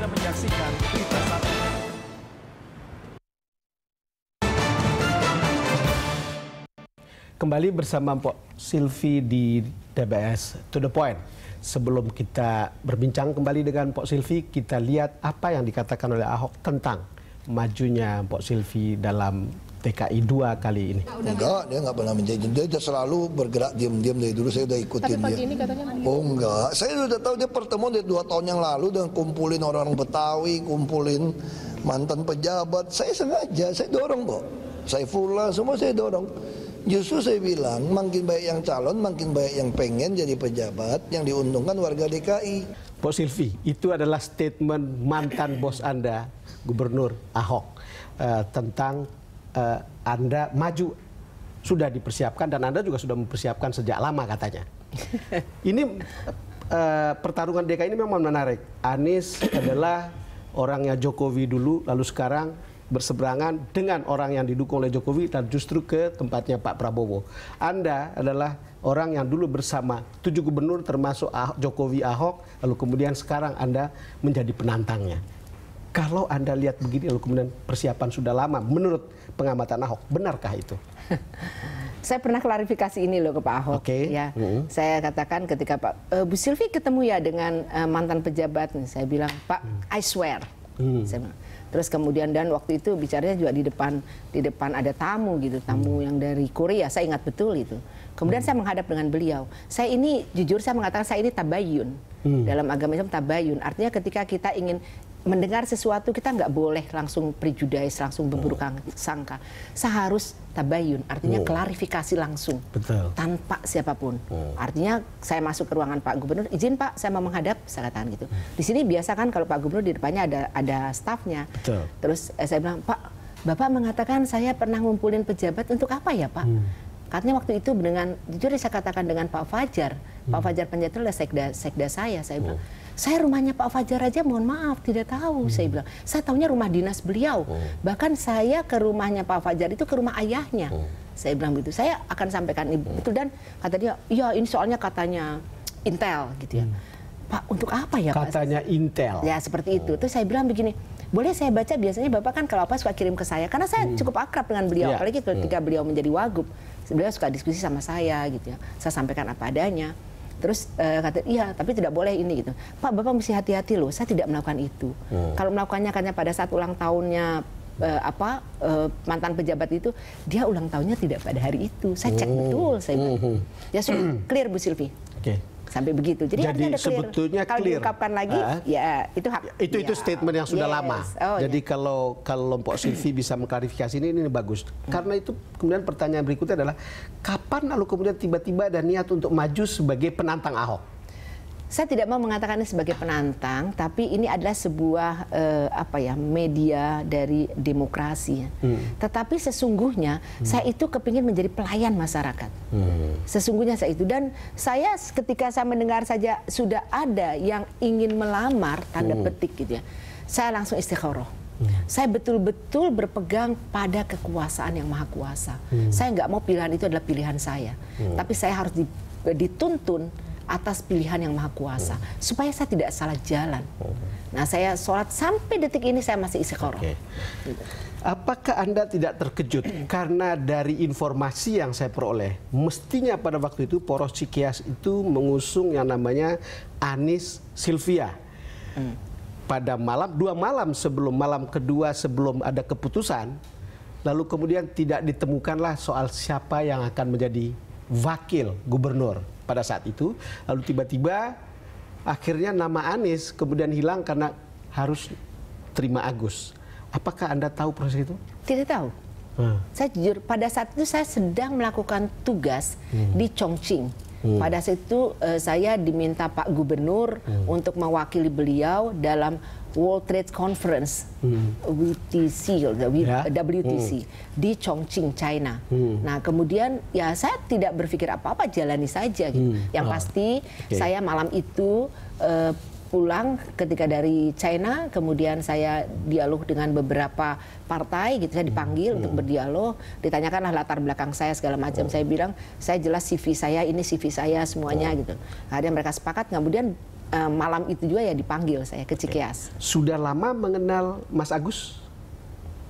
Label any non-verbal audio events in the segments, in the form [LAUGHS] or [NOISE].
Anda menyaksikan berita saat ini. Kembali bersama Pak Silvi di DBS To The Point. Sebelum kita berbincang kembali dengan Pak Silvi, kita lihat apa yang dikatakan oleh Ahok tentang majunya Pak Silvi dalam TKI dua kali ini? Enggak, dia nggak pernah menjadi. Dia sudah selalu bergerak diam-diam dari dulu. Saya udah ikutin Tapi pagi dia. Ini katanya oh enggak, saya sudah tahu dia pertemuan dari dua tahun yang lalu dan kumpulin orang-orang Betawi, kumpulin mantan pejabat. Saya sengaja, saya dorong kok. Saya lah, semua saya dorong. Justru saya bilang, makin banyak yang calon, makin banyak yang pengen jadi pejabat, yang diuntungkan warga DKI. Bos Silvi, itu adalah statement mantan bos Anda, Gubernur Ahok, eh, tentang uh, Anda maju sudah dipersiapkan dan Anda juga sudah mempersiapkan sejak lama katanya. [LAUGHS] ini uh, pertarungan DKI ini memang menarik. Anies [CLEARS THROAT] adalah orangnya Jokowi dulu lalu sekarang berseberangan dengan orang yang didukung oleh Jokowi dan justru ke tempatnya Pak Prabowo. Anda adalah orang yang dulu bersama tujuh gubernur termasuk Jokowi Ahok lalu kemudian sekarang Anda menjadi penantangnya kalau Anda lihat begini lalu kemudian persiapan sudah lama menurut pengamatan Ahok, benarkah itu? [LAUGHS] saya pernah klarifikasi ini loh ke Pak Ahok. Okay. Ya, mm saya katakan ketika Pak e, Bu Silvi ketemu ya dengan e, mantan pejabat, saya bilang Pak, mm. I swear. Mm. Saya Terus kemudian dan waktu itu bicaranya juga di depan di depan ada tamu gitu, tamu mm. yang dari Korea, saya ingat betul itu. Kemudian mm. saya menghadap dengan beliau. Saya ini jujur saya mengatakan saya ini tabayun. Mm. Dalam agama Islam tabayun, artinya ketika kita ingin mendengar sesuatu kita nggak boleh langsung prejudis langsung berburuk hmm. sangka. Seharus tabayun, artinya oh. klarifikasi langsung. Betul. Tanpa siapapun. Oh. Artinya saya masuk ke ruangan Pak Gubernur, izin Pak, saya mau menghadap, saya katakan gitu. Di sini biasa kan kalau Pak Gubernur di depannya ada ada stafnya. Betul. Terus eh, saya bilang, Pak, Bapak mengatakan saya pernah ngumpulin pejabat untuk apa ya Pak? Hmm. Katanya waktu itu dengan, jujur saya katakan dengan Pak Fajar, hmm. Pak Fajar Penjatil adalah sekda, sekda saya, saya bilang, saya rumahnya Pak Fajar aja mohon maaf tidak tahu hmm. saya bilang. Saya tahunya rumah dinas beliau. hmm. Bahkan saya ke rumahnya Pak Fajar itu ke rumah ayahnya. hmm. Saya bilang begitu Saya akan sampaikan ibu itu hmm. dan kata dia, "Iya, ini soalnya katanya Intel gitu ya." Hmm. Pak, untuk apa ya Katanya Pak? Intel. Ya, seperti itu. Oh. Terus saya bilang begini, boleh saya baca biasanya Bapak kan kalau apa suka kirim ke saya. Karena saya hmm. cukup akrab dengan beliau, ya. apalagi ketika hmm. beliau menjadi wagub. Beliau suka diskusi sama saya gitu ya. Saya sampaikan apa adanya. Terus uh, kata, iya tapi tidak boleh ini gitu. Pak, Bapak mesti hati-hati loh, saya tidak melakukan itu. Hmm. Kalau melakukannya karena pada saat ulang tahunnya uh, apa uh, mantan pejabat itu, dia ulang tahunnya tidak pada hari itu. Saya cek hmm. betul, saya Hmm. Ya sudah, hmm. clear Bu Silvi. Okay sampai begitu. Jadi, Jadi clear. sebetulnya kalau clear. diungkapkan lagi, uh, ya itu hak. Ya, itu ya. itu statement yang sudah yes. lama. Oh, Jadi ya. kalau kalau kelompok Silvi [CLEARS THROAT] bisa mengklarifikasi ini ini bagus. Karena itu kemudian pertanyaan berikutnya adalah kapan lalu kemudian tiba-tiba ada niat untuk maju sebagai penantang Ahok? saya tidak mau mengatakan ini sebagai penantang, tapi ini adalah sebuah eh, apa ya media dari demokrasi. Hmm. Tetapi sesungguhnya hmm. saya itu kepingin menjadi pelayan masyarakat. Hmm. Sesungguhnya saya itu dan saya ketika saya mendengar saja sudah ada yang ingin melamar tanda hmm. petik gitu ya, saya langsung istikharah. Hmm. Saya betul-betul berpegang pada kekuasaan yang maha kuasa. Hmm. Saya nggak mau pilihan itu adalah pilihan saya, hmm. tapi saya harus eh, dituntun atas pilihan yang maha kuasa hmm. supaya saya tidak salah jalan. Hmm. Nah saya sholat sampai detik ini saya masih istiqoroh. Okay. Apakah Anda tidak terkejut [CLEARS THROAT] karena dari informasi yang saya peroleh, mestinya pada waktu itu poros Cikias itu mengusung yang namanya Anies Silvia. Hmm. Pada malam dua malam sebelum malam kedua sebelum ada keputusan, lalu kemudian tidak ditemukanlah soal siapa yang akan menjadi wakil gubernur pada saat itu lalu tiba-tiba akhirnya nama Anies kemudian hilang karena harus terima Agus. Apakah Anda tahu proses itu? Tidak tahu. Hmm. Saya jujur pada saat itu saya sedang melakukan tugas hmm. di Chongqing Hmm. Pada situ uh, eh, saya diminta Pak Gubernur hmm. untuk mewakili beliau dalam World Trade Conference hmm. WTC, WTC ya? Eh, hmm. di Chongqing, China. Hmm. Nah, kemudian ya saya tidak berpikir apa-apa, jalani saja. Gitu. Hmm. Yang ah. pasti okay. saya malam itu uh, pulang ketika dari China, kemudian saya dialog dengan beberapa partai gitu saya dipanggil hmm. untuk berdialog, ditanyakanlah latar belakang saya segala macam. hmm. Saya bilang saya jelas CV saya ini CV saya semuanya hmm. gitu. nah, mereka sepakat, kemudian eh, malam itu juga ya dipanggil saya ke Cikeas Sudah lama mengenal Mas Agus?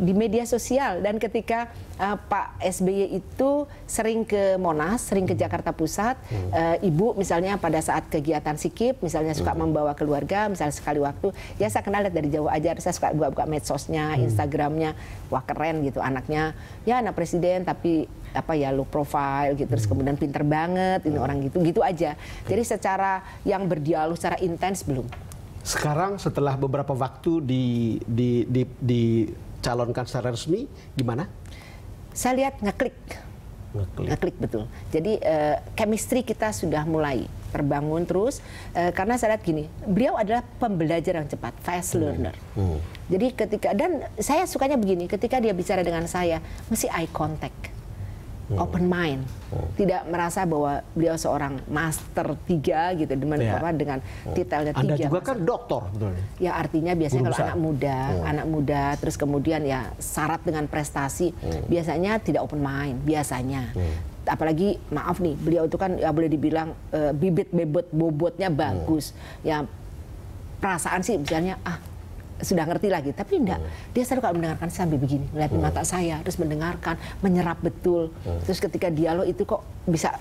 di media sosial dan ketika uh, Pak SBY itu sering ke Monas, sering ke Jakarta Pusat, hmm. uh, ibu misalnya pada saat kegiatan sikip misalnya suka hmm. membawa keluarga misalnya sekali waktu, ya saya kenal dari jauh aja, saya suka buka-buka medsosnya, hmm. Instagramnya, wah keren gitu anaknya, ya anak presiden tapi apa ya lo profile gitu terus hmm. kemudian pinter banget ini hmm. orang gitu gitu aja jadi secara yang berdialog secara intens belum sekarang setelah beberapa waktu di di di, di dicalonkan secara resmi gimana? Saya lihat ngeklik. Ngeklik. Ngeklik betul. Jadi uh, chemistry kita sudah mulai terbangun terus uh, karena saya lihat gini, beliau adalah pembelajar yang cepat, fast hmm. learner. Hmm. Jadi ketika dan saya sukanya begini, ketika dia bicara dengan saya mesti eye contact hmm. open mind, hmm. tidak merasa bahwa beliau seorang master tiga gitu dengan yeah. apa dengan hmm. tiga. Anda juga kan dokter betulnya. Ya artinya biasanya Guru kalau besar. anak muda, hmm. anak muda terus kemudian ya syarat dengan prestasi hmm. biasanya tidak open mind biasanya. Hmm apalagi maaf nih beliau itu kan ya boleh dibilang uh, eh, bibit bebot bobotnya hmm. bagus hmm. ya perasaan sih misalnya ah sudah ngerti lagi tapi enggak hmm. dia selalu kalau mendengarkan sambil begini melihat hmm. mata saya terus mendengarkan menyerap betul hmm. terus ketika dialog itu kok bisa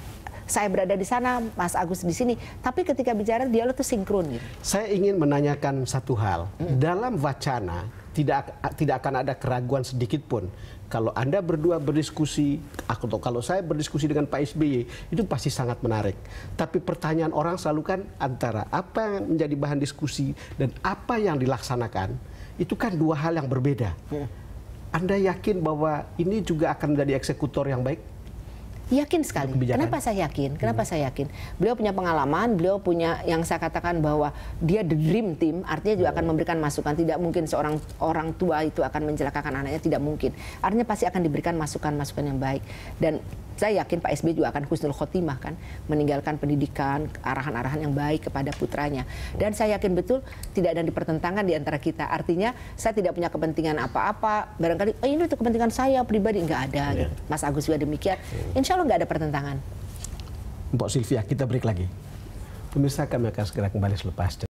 saya berada di sana Mas Agus di sini tapi ketika bicara dialog itu sinkron gitu saya ingin menanyakan satu hal hmm. dalam wacana tidak tidak akan ada keraguan sedikit pun kalau Anda berdua berdiskusi atau kalau saya berdiskusi dengan Pak SBY itu pasti sangat menarik. Tapi pertanyaan orang selalu kan antara apa yang menjadi bahan diskusi dan apa yang dilaksanakan itu kan dua hal yang berbeda. Ya. Anda yakin bahwa ini juga akan menjadi eksekutor yang baik? Yakin sekali. Kenapa saya yakin? Kenapa hmm. saya yakin? Beliau punya pengalaman, beliau punya yang saya katakan bahwa dia the dream team, artinya juga akan hmm. memberikan masukan. Tidak mungkin seorang orang tua itu akan mencelakakan anaknya, tidak mungkin. Artinya pasti akan diberikan masukan-masukan yang baik. Dan saya yakin Pak SBY juga akan khusnul khotimah kan, meninggalkan pendidikan, arahan-arahan yang baik kepada putranya. Dan saya yakin betul tidak ada dipertentangkan di antara kita. Artinya saya tidak punya kepentingan apa-apa, barangkali oh, ini untuk kepentingan saya pribadi, nggak ada. Yeah. Gitu. Mas Agus juga demikian. Insya Allah kalau nggak ada pertentangan? Mbak Sylvia, kita break lagi. Pemirsa kami akan segera kembali selepas